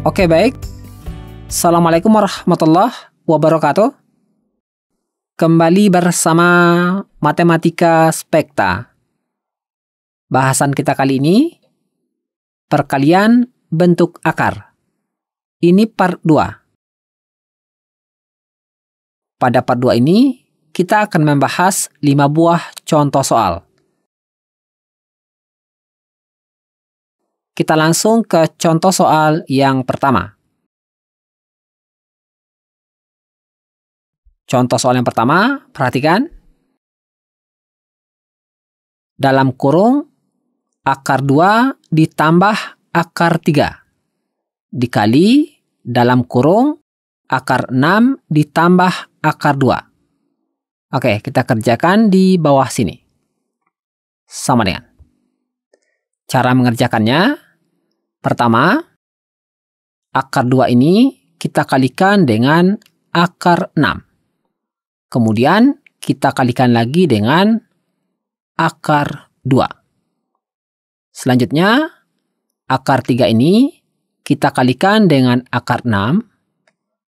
Oke, baik. Assalamualaikum warahmatullahi wabarakatuh. Kembali bersama Matematika Spekta. Bahasan kita kali ini, perkalian bentuk akar. Ini part 2. Pada part 2 ini, kita akan membahas 5 buah contoh soal. Kita langsung ke contoh soal yang pertama. Contoh soal yang pertama, perhatikan. Dalam kurung, akar 2 ditambah akar 3. Dikali dalam kurung, akar 6 ditambah akar 2. Oke, kita kerjakan di bawah sini. Sama dengan. Cara mengerjakannya, Pertama, akar 2 ini kita kalikan dengan akar 6. Kemudian kita kalikan lagi dengan akar 2. Selanjutnya, akar 3 ini kita kalikan dengan akar 6.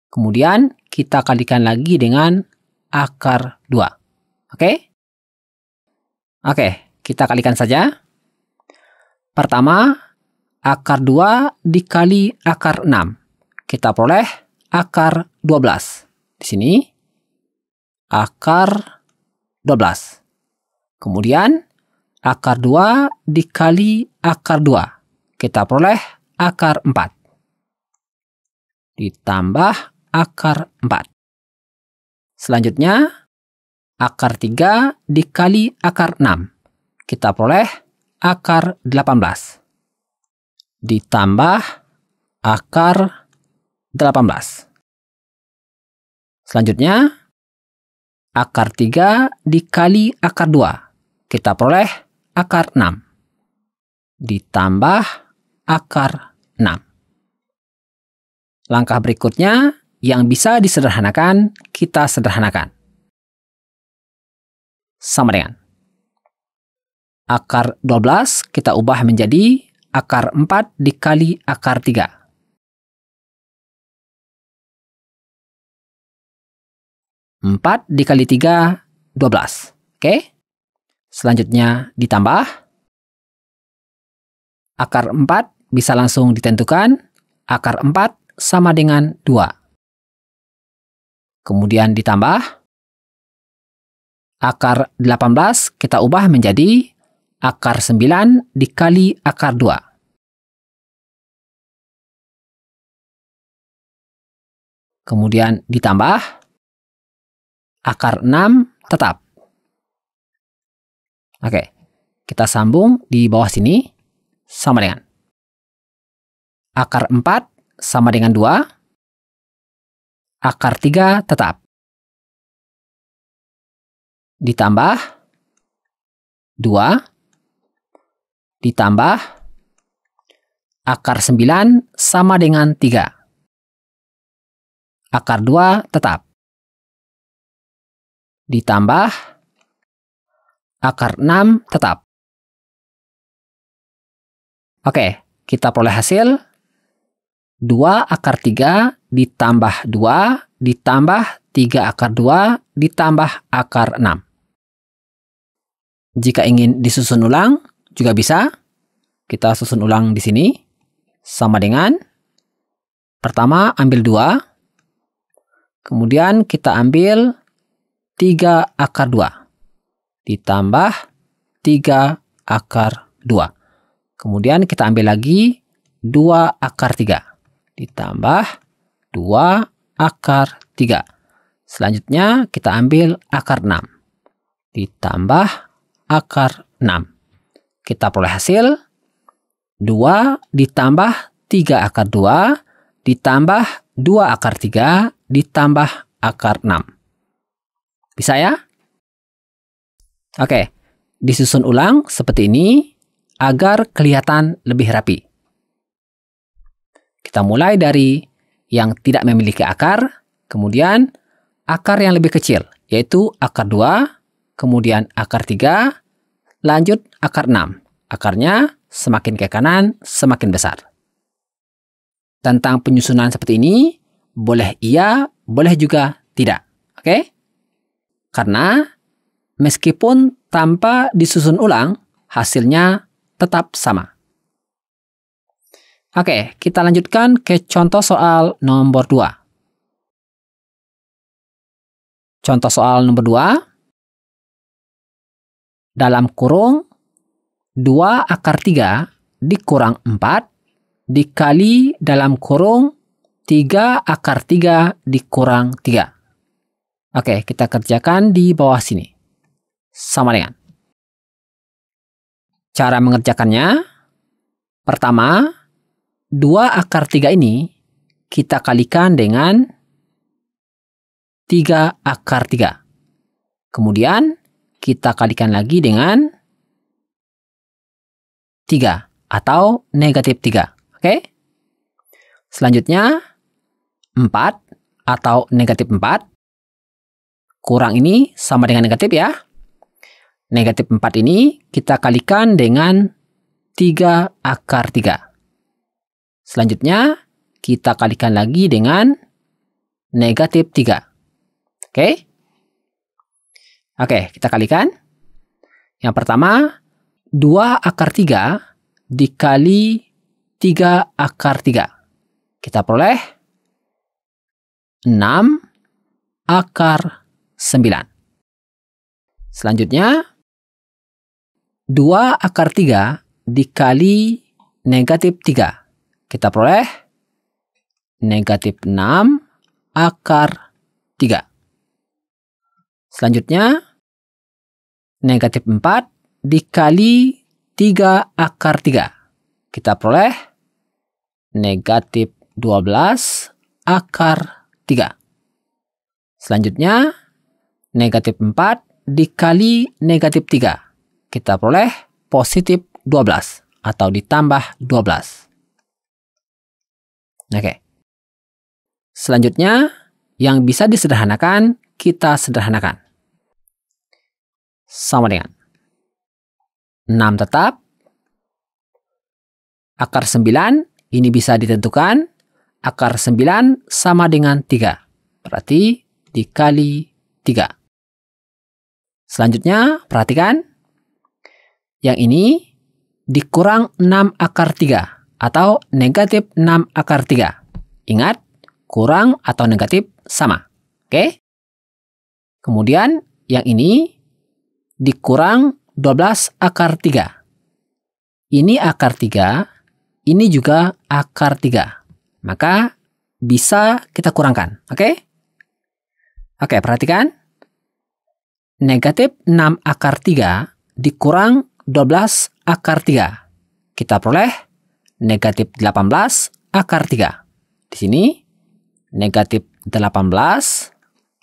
Kemudian kita kalikan lagi dengan akar 2. Oke? Oke, kita kalikan saja. Pertama, akar 2 dikali akar 6. Kita peroleh akar 12. Di sini akar 12. Kemudian akar 2 dikali akar 2. Kita peroleh akar 4. Ditambah akar 4. Selanjutnya akar 3 dikali akar 6. Kita peroleh akar 18 ditambah akar 18. Selanjutnya, akar 3 dikali akar 2. Kita peroleh akar 6. Ditambah akar 6. Langkah berikutnya yang bisa disederhanakan, kita sederhanakan. Sama dengan akar 12 kita ubah menjadi akar 4 dikali akar 3. Empat dikali tiga, dua belas. Oke? Selanjutnya ditambah. Akar empat bisa langsung ditentukan. Akar empat sama dengan dua. Kemudian ditambah. Akar delapan belas kita ubah menjadi akar 9 dikali akar 2. Kemudian ditambah akar 6 tetap. Oke, kita sambung di bawah sini sama dengan akar 4 sama dengan 2, akar 3 tetap ditambah 2 tetap ditambah akar 9 sama dengan 3. Akar 2 tetap. Ditambah akar 6 tetap. Oke, kita peroleh hasil 2 akar 3 ditambah 2 ditambah 3 akar 2 ditambah akar 6. Jika ingin disusun ulang, juga bisa. Kita susun ulang di sini. Sama dengan pertama ambil dua Kemudian kita ambil tiga akar dua Ditambah tiga akar dua Kemudian kita ambil lagi dua akar tiga Ditambah dua akar tiga Selanjutnya kita ambil akar enam Ditambah akar enam kita peroleh hasil 2 ditambah 3 akar 2 ditambah 2 akar 3 ditambah akar 6. Bisa ya? Oke, disusun ulang seperti ini agar kelihatan lebih rapi. Kita mulai dari yang tidak memiliki akar, kemudian akar yang lebih kecil, yaitu akar 2, kemudian akar 3, kemudian Lanjut akar 6. Akarnya semakin ke kanan, semakin besar. Tentang penyusunan seperti ini, boleh iya, boleh juga tidak. Oke? Karena meskipun tanpa disusun ulang, hasilnya tetap sama. Oke, kita lanjutkan ke contoh soal nomor 2. Contoh soal nomor 2, dalam kurung 2 akar 3 dikurang 4 dikali dalam kurung 3 akar 3 dikurang 3. Oke, kita kerjakan di bawah sini. Sama dengan. Cara mengerjakannya, pertama, 2 akar 3 ini kita kalikan dengan 3 akar 3. Kemudian, kita kalikan lagi dengan 3 atau negatif 3. Oke? Okay? Selanjutnya, 4 atau negatif 4. Kurang ini sama dengan negatif ya. Negatif 4 ini kita kalikan dengan 3 akar 3. Selanjutnya, kita kalikan lagi dengan negatif 3. Oke? Okay? Oke, kita kalikan. Yang pertama, 2 akar 3 dikali 3 akar 3. Kita peroleh 6 akar 9. Selanjutnya, 2 akar 3 dikali negatif 3. Kita peroleh negatif 6 akar 3. Selanjutnya, negatif 4 dikali 3 akar 3. Kita peroleh negatif 12 akar 3. Selanjutnya, negatif 4 dikali negatif 3. Kita peroleh positif 12 atau ditambah 12. Oke. Okay. Selanjutnya, yang bisa disederhanakan, kita sederhanakan sama dengan 6 tetap. Akar 9, ini bisa ditentukan. Akar 9 sama dengan 3. Berarti dikali 3. Selanjutnya, perhatikan. Yang ini dikurang 6 akar 3 atau negatif 6 akar 3. Ingat, kurang atau negatif sama. Oke? Kemudian, yang ini dikurang 12 akar 3. Ini akar 3, ini juga akar 3. Maka bisa kita kurangkan, oke? Okay? Oke, okay, perhatikan. Negatif 6 akar 3 dikurang 12 akar 3. Kita peroleh negatif 18 akar 3. Di sini, negatif 18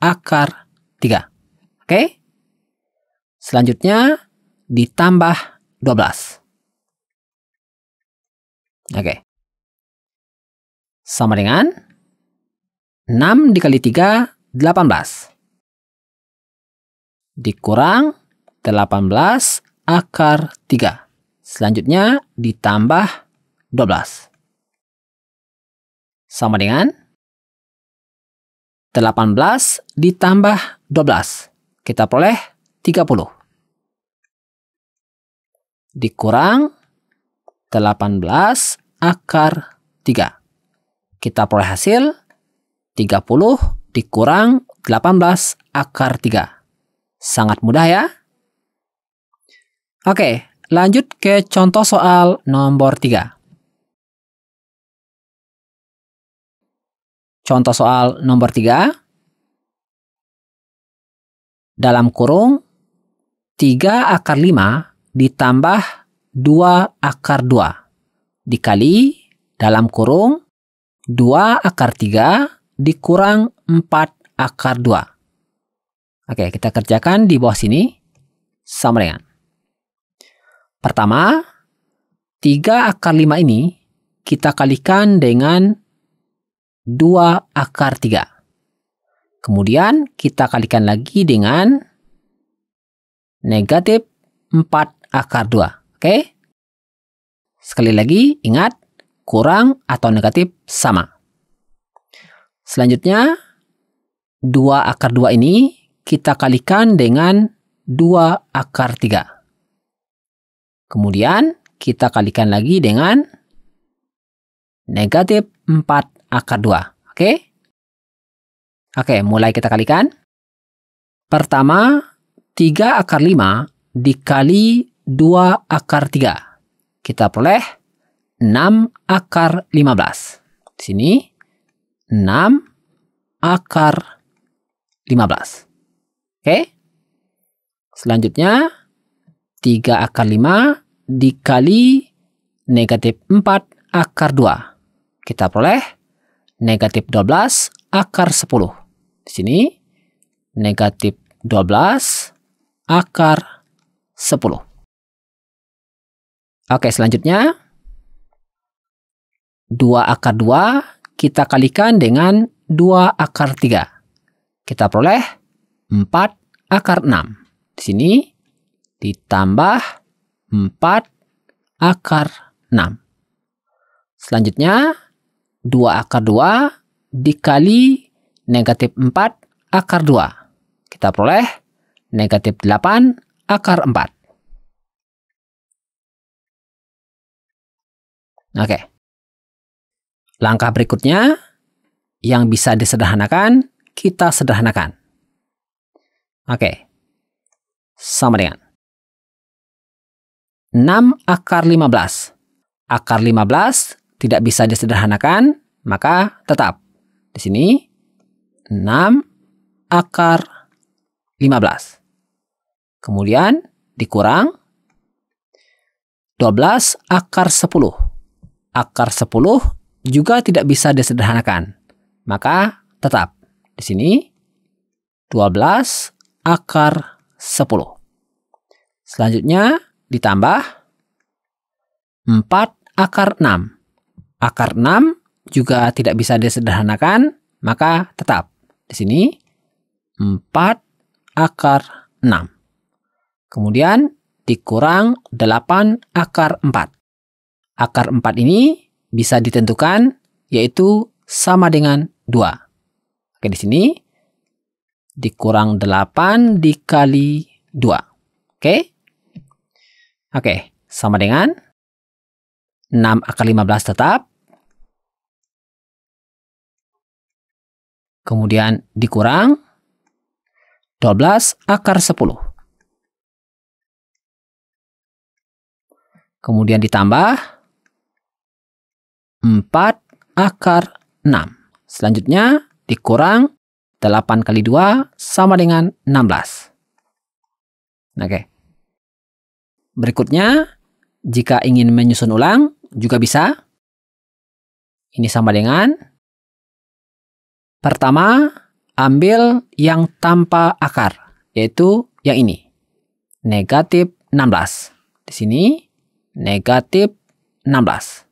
akar 3. Oke? Okay? Selanjutnya ditambah 12. Oke. Sama dengan 6 dikali 3, 18. Dikurang 18 akar 3. Selanjutnya ditambah 12. Sama dengan 18 ditambah 12. Kita peroleh 30. Dikurang 18 akar 3. Kita peroleh hasil 30 dikurang 18 akar 3. Sangat mudah ya. Oke, lanjut ke contoh soal nomor 3. Contoh soal nomor 3. Dalam kurung 3 akar 5 ditambah 2 akar 2 dikali dalam kurung 2 akar 3 dikurang 4 akar 2. Oke, kita kerjakan di bawah sini sama dengan. Pertama, 3 akar 5 ini kita kalikan dengan 2 akar 3. Kemudian kita kalikan lagi dengan negatif 4 akar 2. Oke? Okay? Sekali lagi, ingat, kurang atau negatif sama. Selanjutnya, 2 akar 2 ini kita kalikan dengan 2 akar 3. Kemudian, kita kalikan lagi dengan negatif 4 akar 2. Oke? Okay? Oke, okay, mulai kita kalikan. Pertama, 3 akar 5 dikali 2 akar 3. Kita peroleh 6 akar 15. Di sini 6 akar 15. Oke. Selanjutnya 3 akar 5 dikali negatif 4 akar 2. Kita peroleh negatif 12 akar 10. Di sini negatif 12 akar akar 10. Oke, selanjutnya 2 akar 2 kita kalikan dengan 2 akar 3. Kita peroleh 4 akar 6. Di sini ditambah 4 akar 6. Selanjutnya 2 akar 2 dikali negatif 4 akar 2. Kita peroleh Negatif 8 akar 4. Oke. Okay. Langkah berikutnya yang bisa disederhanakan, kita sederhanakan. Oke. Okay. Sama dengan 6 akar 15. Akar 15 tidak bisa disederhanakan, maka tetap di sini 6 akar 15. Kemudian dikurang 12 akar 10. Akar 10 juga tidak bisa disederhanakan. Maka tetap di sini 12 akar 10. Selanjutnya ditambah 4 akar 6. Akar 6 juga tidak bisa disederhanakan, maka tetap di sini 4 akar 6. Kemudian dikurang 8 akar 4. Akar 4 ini bisa ditentukan yaitu sama dengan 2. Oke, di sini dikurang 8 dikali 2. Oke? Oke, sama dengan 6 akar 15 tetap. Kemudian dikurang 12 akar 10. Kemudian ditambah 4 akar 6. Selanjutnya dikurang 8 kali 2 sama dengan 16. Oke. Okay. Berikutnya, jika ingin menyusun ulang juga bisa. Ini sama dengan pertama ambil yang tanpa akar, yaitu yang ini. Negatif 16. Di sini negatif 16.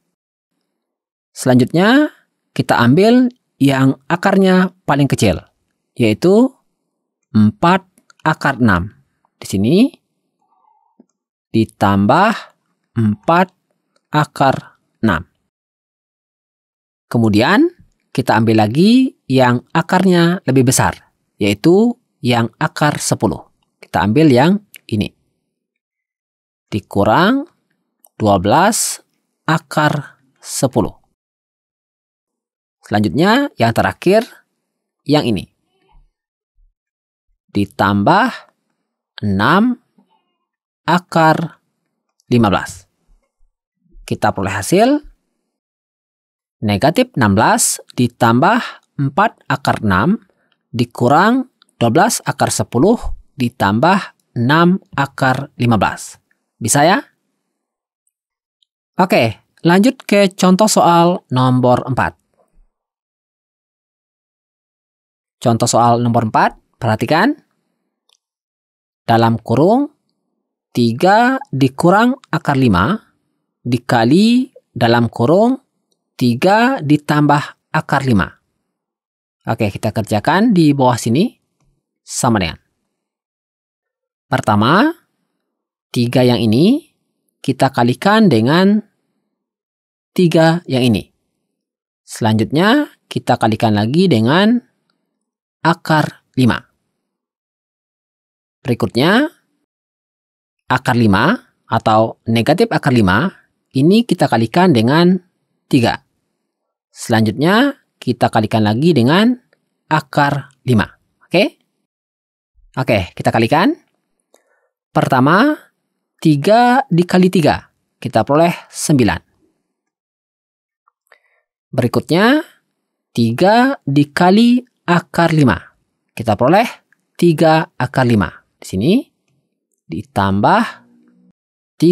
Selanjutnya, kita ambil yang akarnya paling kecil, yaitu 4 akar 6. Di sini, ditambah 4 akar 6. Kemudian, kita ambil lagi yang akarnya lebih besar, yaitu yang akar 10. Kita ambil yang ini. Dikurang 12 akar 10. Selanjutnya yang terakhir yang ini. Ditambah 6 akar 15. Kita peroleh hasil negatif 16 ditambah 4 akar 6 dikurang 12 akar 10 ditambah 6 akar 15. Bisa ya? Oke, lanjut ke contoh soal nomor 4. Contoh soal nomor 4, perhatikan. Dalam kurung, 3 dikurang akar 5 dikali dalam kurung 3 ditambah akar 5. Oke, kita kerjakan di bawah sini sama dengan. Pertama, 3 yang ini kita kalikan dengan 3 yang ini. Selanjutnya, kita kalikan lagi dengan akar 5. Berikutnya, akar 5 atau negatif akar 5, ini kita kalikan dengan 3. Selanjutnya, kita kalikan lagi dengan akar 5. Oke? Oke, kita kalikan. Pertama, 3 dikali 3. Kita peroleh 9. Berikutnya, 3 dikali akar 5. Kita peroleh 3 akar 5. Di sini, ditambah 3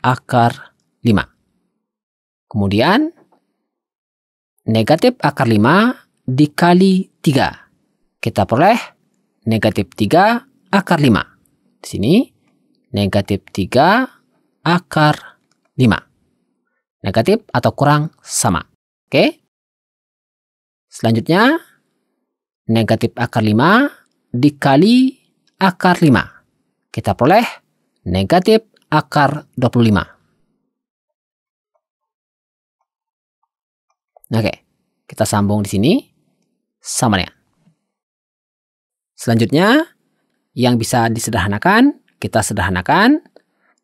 akar 5. Kemudian, negatif akar 5 dikali 3. Kita peroleh negatif 3 akar 5. Di sini, negatif 3 akar 5. Negatif atau kurang sama. Oke? Selanjutnya, negatif akar 5 dikali akar 5. Kita peroleh negatif akar 25. Oke, kita sambung di sini sama dengan. Selanjutnya, yang bisa disederhanakan kita sederhanakan.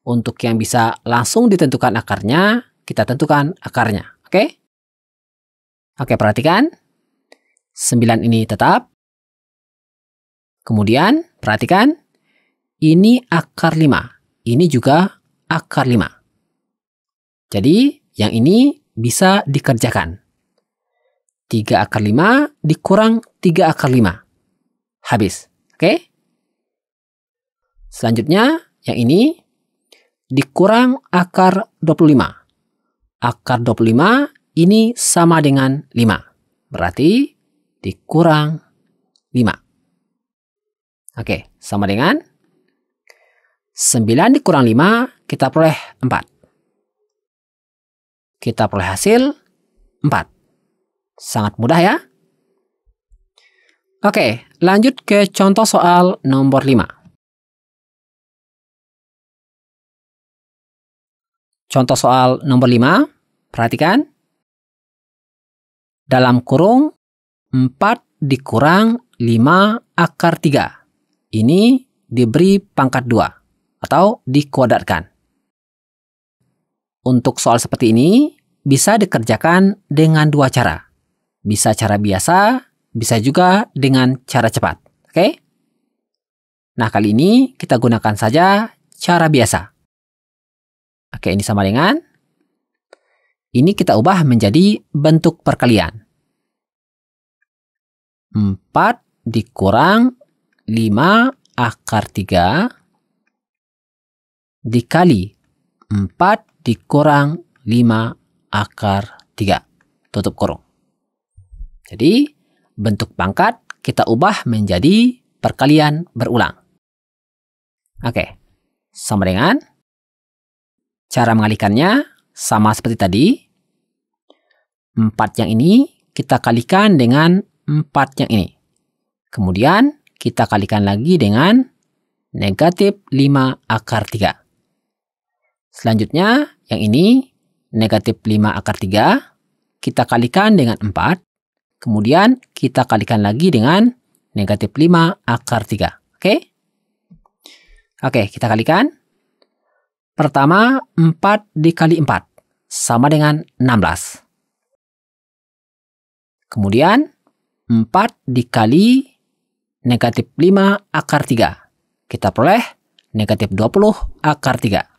Untuk yang bisa langsung ditentukan akarnya, kita tentukan akarnya. Oke? Okay? Oke, okay, perhatikan. 9 ini tetap. Kemudian, perhatikan. Ini akar 5. Ini juga akar 5. Jadi, yang ini bisa dikerjakan. 3 akar 5 dikurang 3 akar 5. Habis. Oke? Okay? Selanjutnya, yang ini dikurang akar 25. Akar 25 ini sama dengan 5. Berarti dikurang 5. Oke, sama dengan 9 dikurang 5 kita peroleh 4. Kita peroleh hasil 4. Sangat mudah ya. Oke, lanjut ke contoh soal nomor 5. Contoh soal nomor 5, perhatikan. Dalam kurung 4 dikurang 5 akar 3. Ini diberi pangkat 2 atau dikuadratkan. Untuk soal seperti ini bisa dikerjakan dengan dua cara. Bisa cara biasa, bisa juga dengan cara cepat. Oke? Okay? Nah, kali ini kita gunakan saja cara biasa. Oke, ini sama dengan. Ini kita ubah menjadi bentuk perkalian. 4 dikurang 5 akar 3 dikali 4 dikurang 5 akar 3. Tutup kurung. Jadi, bentuk pangkat kita ubah menjadi perkalian berulang. Oke, sama dengan Cara mengalihkannya sama seperti tadi. 4 yang ini kita kalikan dengan 4 yang ini. Kemudian kita kalikan lagi dengan negatif 5 akar 3. Selanjutnya yang ini negatif 5 akar 3 kita kalikan dengan 4. Kemudian kita kalikan lagi dengan negatif 5 akar 3. Oke? Okay? Oke, okay, kita kalikan. Pertama, 4 dikali 4 sama dengan 16. Kemudian, 4 dikali negatif 5 akar 3. Kita peroleh negatif 20 akar 3.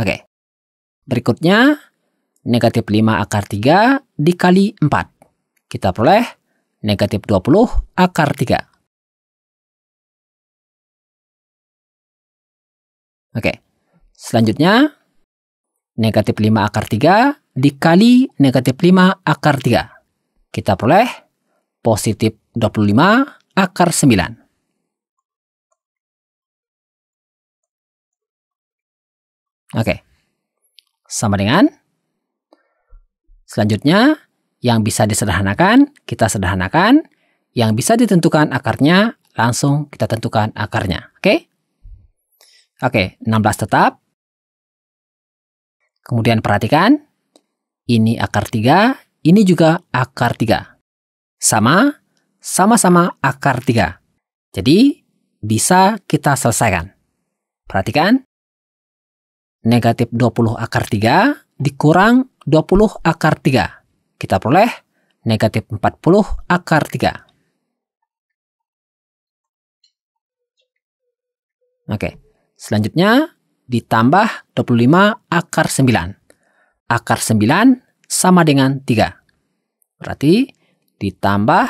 Oke. Berikutnya, negatif 5 akar 3 dikali 4. Kita peroleh negatif 20 akar 3. Oke. Selanjutnya, negatif 5 akar 3 dikali negatif 5 akar 3. Kita peroleh positif 25 akar 9. Oke. Sama dengan Selanjutnya, yang bisa disederhanakan, kita sederhanakan. Yang bisa ditentukan akarnya, langsung kita tentukan akarnya. Oke? Oke, 16 tetap. Kemudian perhatikan. Ini akar 3, ini juga akar 3. Sama, sama-sama akar 3. Jadi, bisa kita selesaikan. Perhatikan. Negatif 20 akar 3 dikurang 20 akar 3. Kita peroleh negatif 40 akar 3. Oke. Selanjutnya, ditambah 25 akar 9. Akar 9 sama dengan 3. Berarti ditambah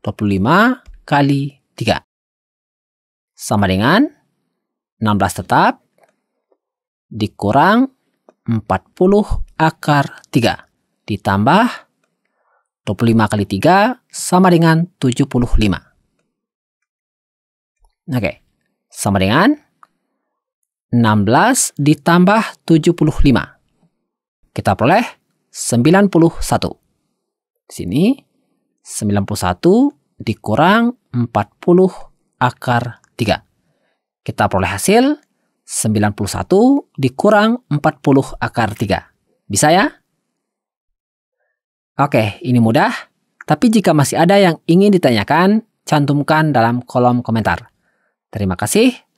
25 kali 3. Sama dengan 16 tetap dikurang 40 akar 3. Ditambah 25 kali 3 sama dengan 75. Oke, sama dengan 16 ditambah 75. Kita peroleh 91. Sini 91 dikurang 40 akar 3. Kita peroleh hasil 91 dikurang 40 akar 3. Bisa ya? Oke, ini mudah. Tapi jika masih ada yang ingin ditanyakan, cantumkan dalam kolom komentar. Terima kasih.